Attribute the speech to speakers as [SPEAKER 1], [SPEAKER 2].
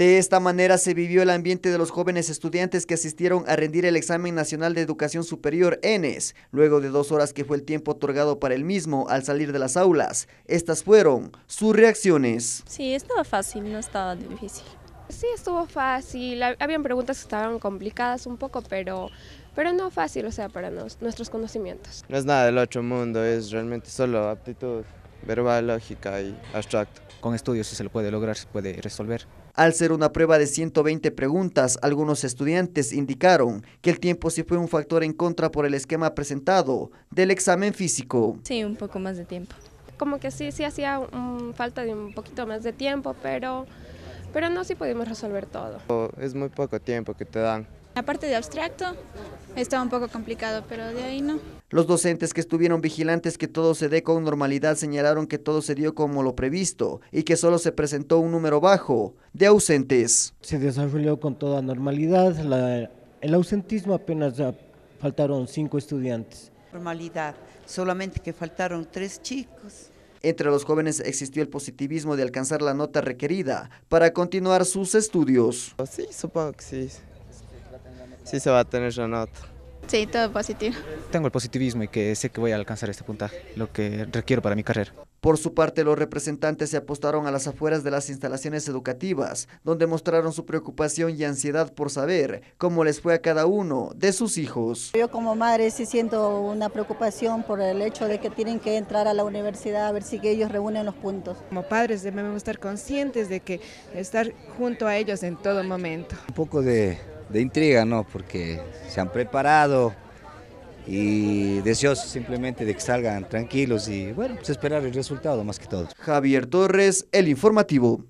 [SPEAKER 1] De esta manera se vivió el ambiente de los jóvenes estudiantes que asistieron a rendir el examen nacional de educación superior ENES, luego de dos horas que fue el tiempo otorgado para el mismo al salir de las aulas. Estas fueron sus reacciones.
[SPEAKER 2] Sí, estaba fácil, no estaba difícil. Sí, estuvo fácil. Habían preguntas que estaban complicadas un poco, pero, pero no fácil, o sea, para nuestros conocimientos.
[SPEAKER 1] No es nada del otro mundo, es realmente solo aptitud verbal, lógica y abstracto. Con estudios, si se lo puede lograr, se puede resolver. Al ser una prueba de 120 preguntas, algunos estudiantes indicaron que el tiempo sí fue un factor en contra por el esquema presentado del examen físico.
[SPEAKER 2] Sí, un poco más de tiempo. Como que sí, sí hacía falta de un poquito más de tiempo, pero, pero no, sí pudimos resolver todo.
[SPEAKER 1] Es muy poco tiempo que te dan.
[SPEAKER 2] Aparte de abstracto estaba un poco complicado, pero de ahí no.
[SPEAKER 1] Los docentes que estuvieron vigilantes que todo se dé con normalidad señalaron que todo se dio como lo previsto y que solo se presentó un número bajo de ausentes. Se desarrolló con toda normalidad, el ausentismo apenas faltaron cinco estudiantes. Normalidad, solamente que faltaron tres chicos. Entre los jóvenes existió el positivismo de alcanzar la nota requerida para continuar sus estudios. así supongo que sí sí se va a tener la
[SPEAKER 2] Sí, todo positivo.
[SPEAKER 1] Tengo el positivismo y que sé que voy a alcanzar este puntaje, lo que requiero para mi carrera. Por su parte, los representantes se apostaron a las afueras de las instalaciones educativas, donde mostraron su preocupación y ansiedad por saber cómo les fue a cada uno de sus hijos. Yo como madre sí siento una preocupación por el hecho de que tienen que entrar a la universidad a ver si que ellos reúnen los puntos.
[SPEAKER 2] Como padres debemos estar conscientes de que estar junto a ellos en todo momento.
[SPEAKER 1] Un poco de de intriga, ¿no? Porque se han preparado y deseosos simplemente de que salgan tranquilos y, bueno, pues esperar el resultado más que todo. Javier Torres, El Informativo.